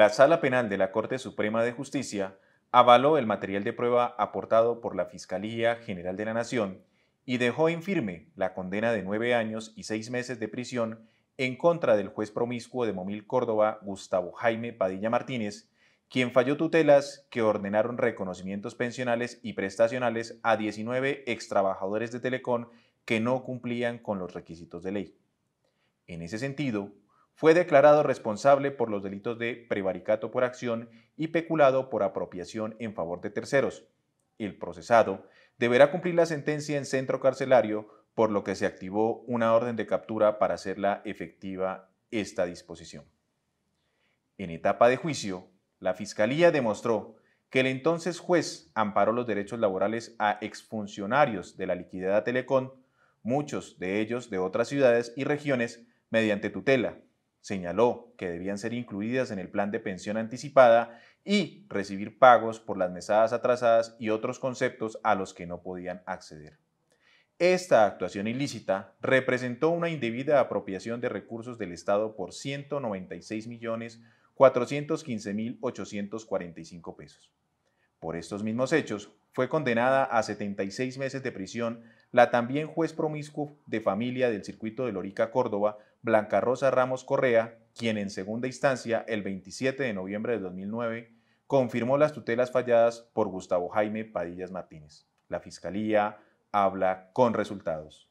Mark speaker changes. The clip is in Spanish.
Speaker 1: La Sala Penal de la Corte Suprema de Justicia avaló el material de prueba aportado por la Fiscalía General de la Nación y dejó infirme la condena de nueve años y seis meses de prisión en contra del juez promiscuo de Momil Córdoba, Gustavo Jaime Padilla Martínez, quien falló tutelas que ordenaron reconocimientos pensionales y prestacionales a 19 extrabajadores de Telecom que no cumplían con los requisitos de ley. En ese sentido, fue declarado responsable por los delitos de prevaricato por acción y peculado por apropiación en favor de terceros. El procesado deberá cumplir la sentencia en centro carcelario, por lo que se activó una orden de captura para hacerla efectiva esta disposición. En etapa de juicio, la Fiscalía demostró que el entonces juez amparó los derechos laborales a exfuncionarios de la liquidada Telecom, muchos de ellos de otras ciudades y regiones, mediante tutela, Señaló que debían ser incluidas en el plan de pensión anticipada y recibir pagos por las mesadas atrasadas y otros conceptos a los que no podían acceder. Esta actuación ilícita representó una indebida apropiación de recursos del Estado por 196.415.845 pesos. Por estos mismos hechos, fue condenada a 76 meses de prisión la también juez promiscuo de familia del circuito de Lorica Córdoba, Blanca Rosa Ramos Correa, quien en segunda instancia, el 27 de noviembre de 2009, confirmó las tutelas falladas por Gustavo Jaime Padillas Martínez. La Fiscalía habla con resultados.